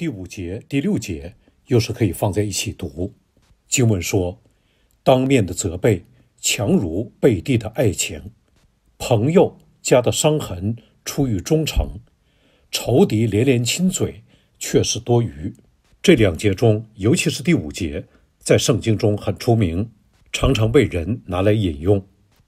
第五节、第六节又是可以放在一起读。经文说：“当面的责备，强如背地的爱情；朋友家的伤痕，出于忠诚；仇敌连连亲嘴，却是多余。”这两节中，尤其是第五节，在圣经中很出名，常常被人拿来引用。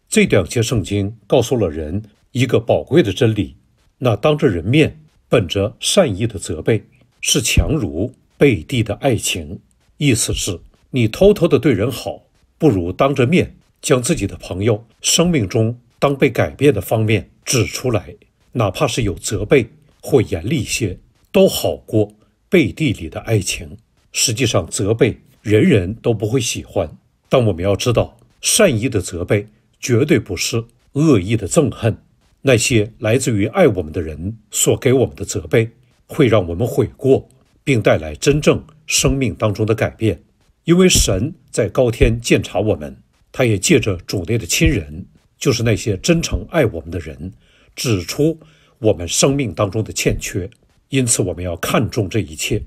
这两节圣经告诉了人一个宝贵的真理：那当着人面，本着善意的责备。是强如背地的爱情，意思是，你偷偷的对人好，不如当着面将自己的朋友生命中当被改变的方面指出来，哪怕是有责备或严厉一些，都好过背地里的爱情。实际上，责备人人都不会喜欢，但我们要知道，善意的责备绝对不是恶意的憎恨。那些来自于爱我们的人所给我们的责备。会让我们悔过，并带来真正生命当中的改变，因为神在高天鉴察我们，他也借着主内的亲人，就是那些真诚爱我们的人，指出我们生命当中的欠缺。因此，我们要看重这一切，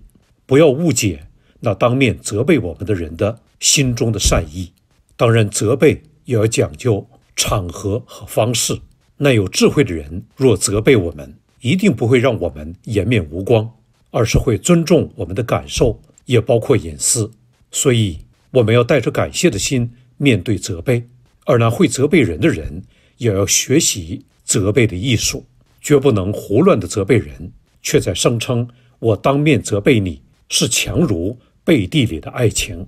不要误解那当面责备我们的人的心中的善意。当然，责备也要讲究场合和方式。那有智慧的人若责备我们，一定不会让我们颜面无光，而是会尊重我们的感受，也包括隐私。所以，我们要带着感谢的心面对责备。而那会责备人的人，也要学习责备的艺术，绝不能胡乱的责备人，却在声称我当面责备你是强如背地里的爱情。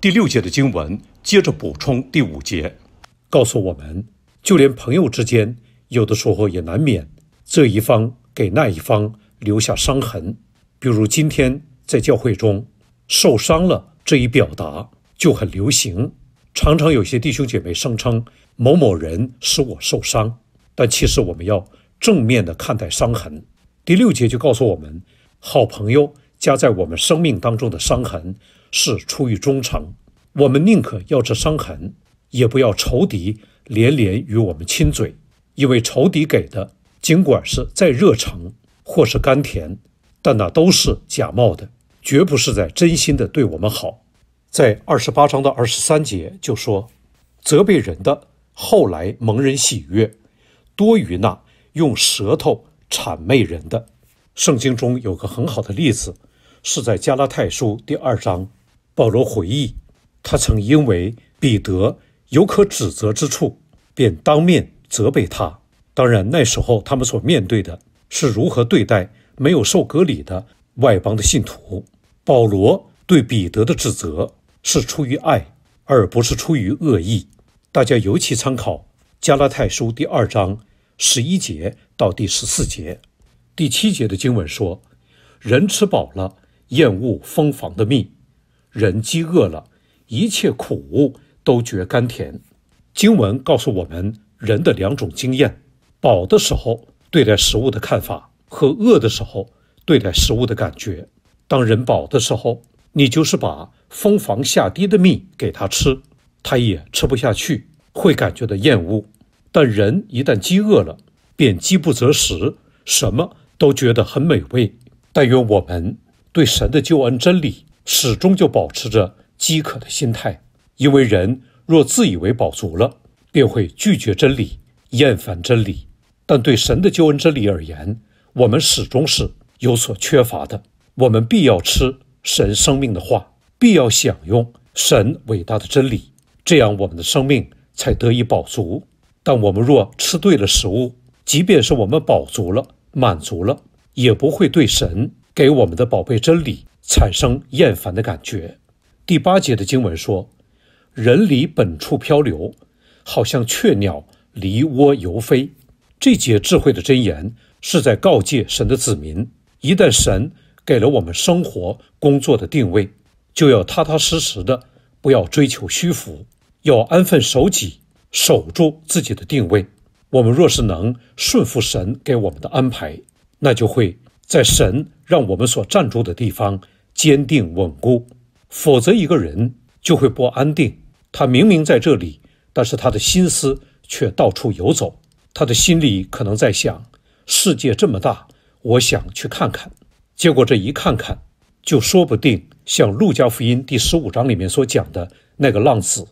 第六节的经文接着补充第五节，告诉我们，就连朋友之间，有的时候也难免。这一方给那一方留下伤痕，比如今天在教会中受伤了，这一表达就很流行。常常有些弟兄姐妹声称某某人使我受伤，但其实我们要正面的看待伤痕。第六节就告诉我们，好朋友加在我们生命当中的伤痕是出于忠诚，我们宁可要这伤痕，也不要仇敌连连与我们亲嘴，因为仇敌给的。尽管是再热诚或是甘甜，但那都是假冒的，绝不是在真心的对我们好。在二十八章的二十三节就说：“责备人的，后来蒙人喜悦；多于那用舌头谄媚人的。”圣经中有个很好的例子，是在加拉太书第二章，保罗回忆他曾因为彼得有可指责之处，便当面责备他。当然，那时候他们所面对的是如何对待没有受隔离的外邦的信徒。保罗对彼得的指责是出于爱，而不是出于恶意。大家尤其参考《加拉太书》第二章十一节到第十四节，第七节的经文说：“人吃饱了，厌恶蜂房的蜜；人饥饿了，一切苦物都觉甘甜。”经文告诉我们人的两种经验。饱的时候对待食物的看法和饿的时候对待食物的感觉。当人饱的时候，你就是把蜂房下滴的蜜给他吃，他也吃不下去，会感觉到厌恶。但人一旦饥饿了，便饥不择食，什么都觉得很美味。但愿我们对神的救恩真理始终就保持着饥渴的心态，因为人若自以为饱足了，便会拒绝真理，厌烦真理。但对神的救恩真理而言，我们始终是有所缺乏的。我们必要吃神生命的话，必要享用神伟大的真理，这样我们的生命才得以饱足。但我们若吃对了食物，即便是我们饱足了、满足了，也不会对神给我们的宝贝真理产生厌烦的感觉。第八节的经文说：“人离本处漂流，好像雀鸟离窝游飞。”这节智慧的箴言是在告诫神的子民：一旦神给了我们生活工作的定位，就要踏踏实实的，不要追求虚浮，要安分守己，守住自己的定位。我们若是能顺服神给我们的安排，那就会在神让我们所站住的地方坚定稳固；否则，一个人就会不安定。他明明在这里，但是他的心思却到处游走。他的心里可能在想：世界这么大，我想去看看。结果这一看看，就说不定像《路加福音》第十五章里面所讲的那个浪子，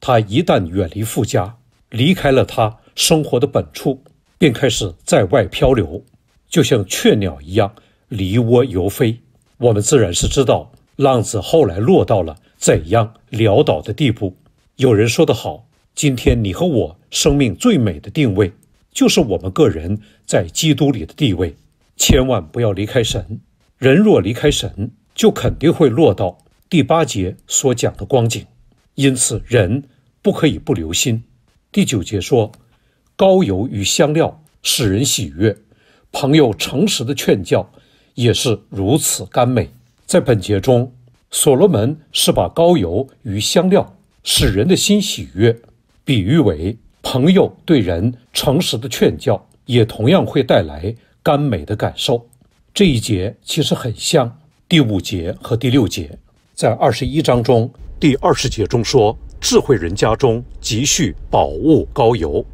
他一旦远离富家，离开了他生活的本处，便开始在外漂流，就像雀鸟一样离窝游飞。我们自然是知道浪子后来落到了怎样潦倒的地步。有人说得好：今天你和我生命最美的定位。就是我们个人在基督里的地位，千万不要离开神。人若离开神，就肯定会落到第八节所讲的光景。因此，人不可以不留心。第九节说：“高油与香料使人喜悦，朋友诚实的劝教也是如此甘美。”在本节中，所罗门是把高油与香料使人的心喜悦，比喻为。朋友对人诚实的劝教，也同样会带来甘美的感受。这一节其实很像第五节和第六节，在二十一章中第二十节中说：“智慧人家中积蓄宝物高油。”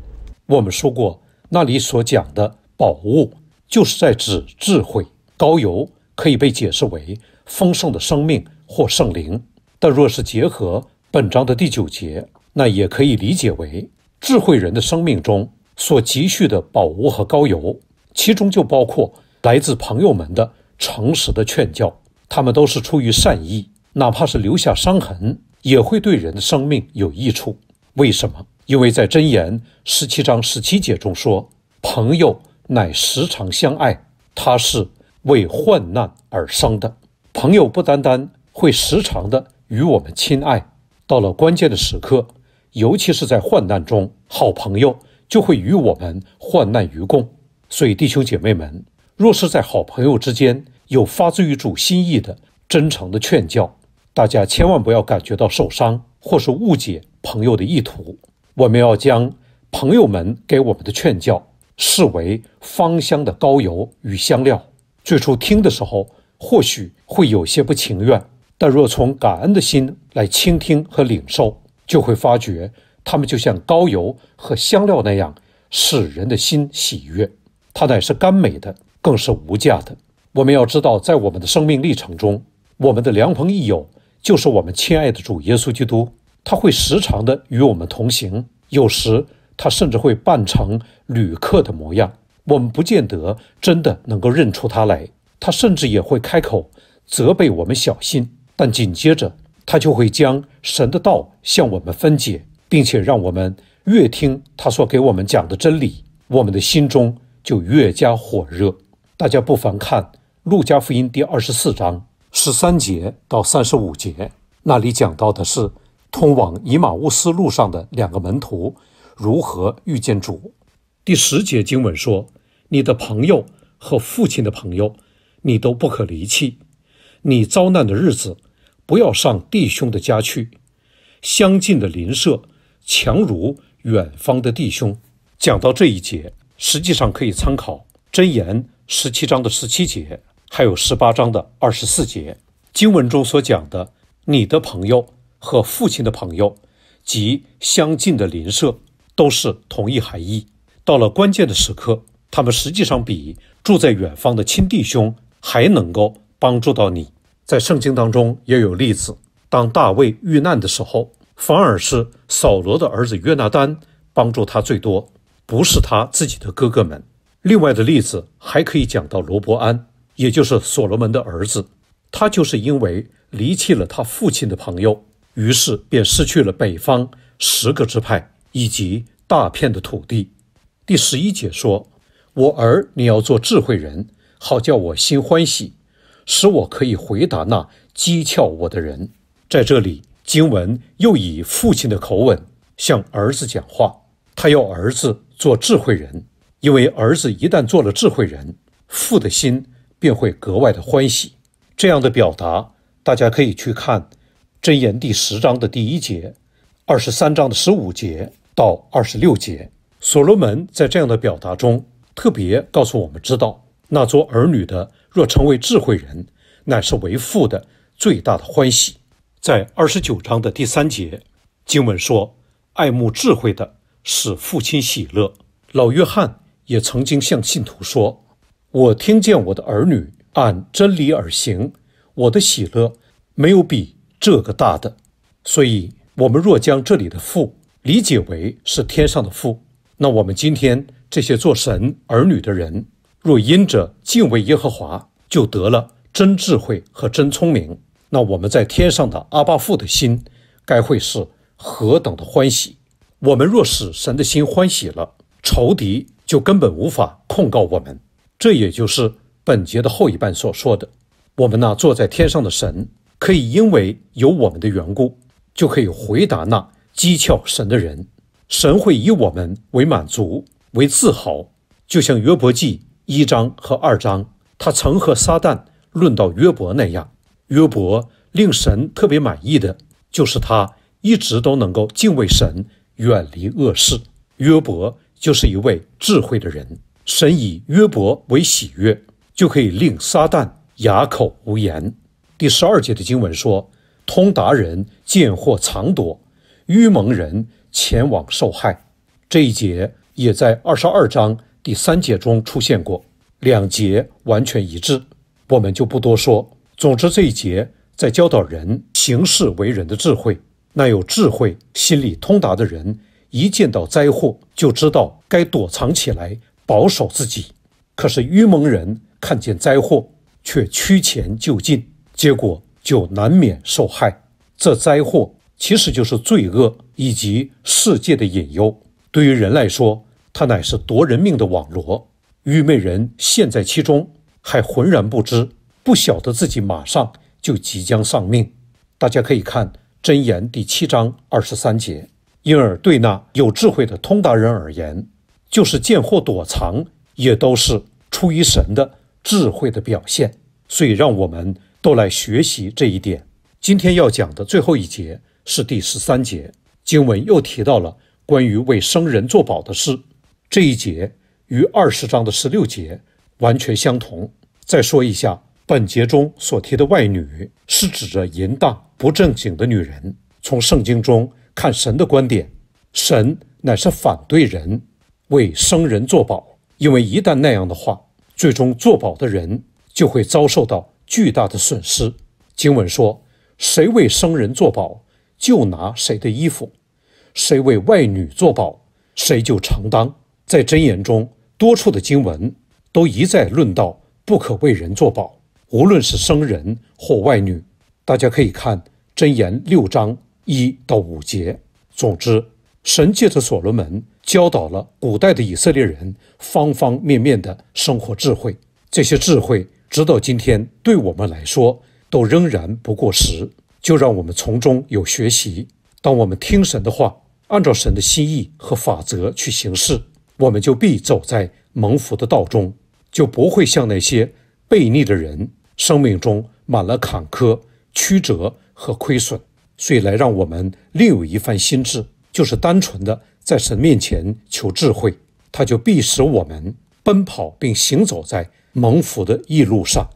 我们说过，那里所讲的宝物就是在指智慧，高油可以被解释为丰盛的生命或圣灵。但若是结合本章的第九节，那也可以理解为。智慧人的生命中所积蓄的宝物和膏油，其中就包括来自朋友们的诚实的劝教。他们都是出于善意，哪怕是留下伤痕，也会对人的生命有益处。为什么？因为在《箴言》十七章十七节中说：“朋友乃时常相爱，他是为患难而生的。”朋友不单单会时常的与我们亲爱，到了关键的时刻。尤其是在患难中，好朋友就会与我们患难与共。所以，弟兄姐妹们，若是在好朋友之间有发自于主心意的真诚的劝教，大家千万不要感觉到受伤或是误解朋友的意图。我们要将朋友们给我们的劝教视为芳香的膏油与香料。最初听的时候，或许会有些不情愿，但若从感恩的心来倾听和领受。就会发觉，他们就像高油和香料那样，使人的心喜悦。它乃是甘美的，更是无价的。我们要知道，在我们的生命历程中，我们的良朋益友就是我们亲爱的主耶稣基督。他会时常的与我们同行，有时他甚至会扮成旅客的模样。我们不见得真的能够认出他来。他甚至也会开口责备我们小心，但紧接着他就会将。神的道向我们分解，并且让我们越听他所给我们讲的真理，我们的心中就越加火热。大家不妨看《路加福音》第二十四章十三节到三十五节，那里讲到的是通往以马乌斯路上的两个门徒如何遇见主。第十节经文说：“你的朋友和父亲的朋友，你都不可离弃，你遭难的日子。”不要上弟兄的家去，相近的邻舍强如远方的弟兄。讲到这一节，实际上可以参考《箴言》十七章的十七节，还有十八章的二十四节。经文中所讲的你的朋友和父亲的朋友，及相近的邻舍，都是同一含义。到了关键的时刻，他们实际上比住在远方的亲弟兄还能够帮助到你。在圣经当中也有例子，当大卫遇难的时候，反而是扫罗的儿子约拿丹帮助他最多，不是他自己的哥哥们。另外的例子还可以讲到罗伯安，也就是所罗门的儿子，他就是因为离弃了他父亲的朋友，于是便失去了北方十个支派以及大片的土地。第十一节说：“我儿，你要做智慧人，好叫我心欢喜。”使我可以回答那讥诮我的人，在这里，经文又以父亲的口吻向儿子讲话。他要儿子做智慧人，因为儿子一旦做了智慧人，父的心便会格外的欢喜。这样的表达，大家可以去看《真言》第十章的第一节，二十三章的十五节到二十六节。所罗门在这样的表达中，特别告诉我们知道，那做儿女的。若成为智慧人，乃是为父的最大的欢喜。在二十九章的第三节，经文说：“爱慕智慧的，使父亲喜乐。”老约翰也曾经向信徒说：“我听见我的儿女按真理而行，我的喜乐没有比这个大的。”所以，我们若将这里的父理解为是天上的父，那我们今天这些做神儿女的人。若因着敬畏耶和华，就得了真智慧和真聪明，那我们在天上的阿巴父的心，该会是何等的欢喜！我们若使神的心欢喜了，仇敌就根本无法控告我们。这也就是本节的后一半所说的：我们那坐在天上的神，可以因为有我们的缘故，就可以回答那讥诮神的人。神会以我们为满足，为自豪，就像约伯记。一章和二章，他曾和撒旦论到约伯那样，约伯令神特别满意的，就是他一直都能够敬畏神，远离恶事。约伯就是一位智慧的人，神以约伯为喜悦，就可以令撒旦哑口无言。第十二节的经文说：“通达人见或藏躲，愚蒙人前往受害。”这一节也在二十二章。第三节中出现过，两节完全一致，我们就不多说。总之，这一节在教导人行事为人的智慧。那有智慧、心理通达的人，一见到灾祸，就知道该躲藏起来，保守自己。可是愚蒙人看见灾祸，却趋前就近，结果就难免受害。这灾祸其实就是罪恶以及世界的隐忧，对于人来说。他乃是夺人命的网罗，愚昧人陷在其中，还浑然不知，不晓得自己马上就即将丧命。大家可以看真言第七章二十三节。因而，对那有智慧的通达人而言，就是见或躲藏，也都是出于神的智慧的表现。所以，让我们都来学习这一点。今天要讲的最后一节是第十三节，经文又提到了关于为生人作保的事。这一节与二十章的十六节完全相同。再说一下，本节中所提的外女是指着淫荡、不正经的女人。从圣经中看神的观点，神乃是反对人为生人作保，因为一旦那样的话，最终作保的人就会遭受到巨大的损失。经文说，谁为生人作保，就拿谁的衣服；谁为外女作保，谁就承当。在真言中多处的经文都一再论到不可为人作保，无论是生人或外女。大家可以看真言六章一到五节。总之，神借着所罗门教导了古代的以色列人方方面面的生活智慧。这些智慧直到今天对我们来说都仍然不过时。就让我们从中有学习。当我们听神的话，按照神的心意和法则去行事。我们就必走在蒙福的道中，就不会像那些悖逆的人，生命中满了坎坷、曲折和亏损。所以来让我们另有一番心智，就是单纯的在神面前求智慧，他就必使我们奔跑并行走在蒙福的义路上。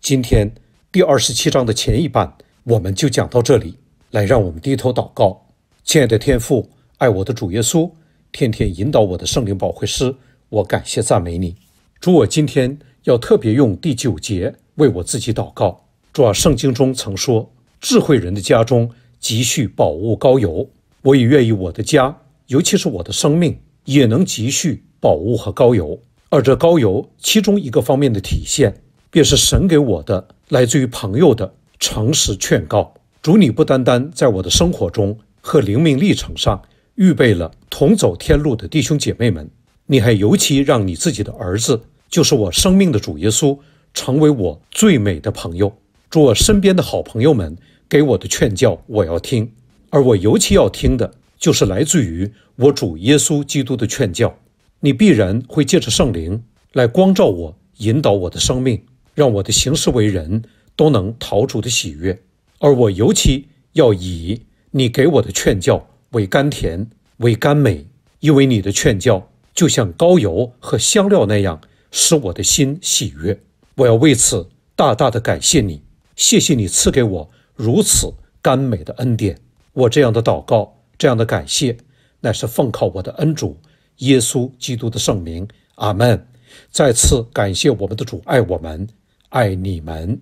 今天第二十七章的前一半，我们就讲到这里。来，让我们低头祷告，亲爱的天父，爱我的主耶稣。天天引导我的圣灵，保惠师，我感谢赞美你。主，我今天要特别用第九节为我自己祷告。主，圣经中曾说，智慧人的家中积蓄宝物高油。我也愿意我的家，尤其是我的生命，也能积蓄宝物和高油。而这高油，其中一个方面的体现，便是神给我的来自于朋友的诚实劝告。主，你不单单在我的生活中和灵命历程上。预备了同走天路的弟兄姐妹们，你还尤其让你自己的儿子，就是我生命的主耶稣，成为我最美的朋友。我身边的好朋友们给我的劝教，我要听，而我尤其要听的就是来自于我主耶稣基督的劝教。你必然会借着圣灵来光照我、引导我的生命，让我的行事为人都能陶主的喜悦。而我尤其要以你给我的劝教。为甘甜，为甘美，因为你的劝教就像膏油和香料那样，使我的心喜悦。我要为此大大的感谢你，谢谢你赐给我如此甘美的恩典。我这样的祷告，这样的感谢，乃是奉靠我的恩主耶稣基督的圣名。阿门。再次感谢我们的主爱我们，爱你们。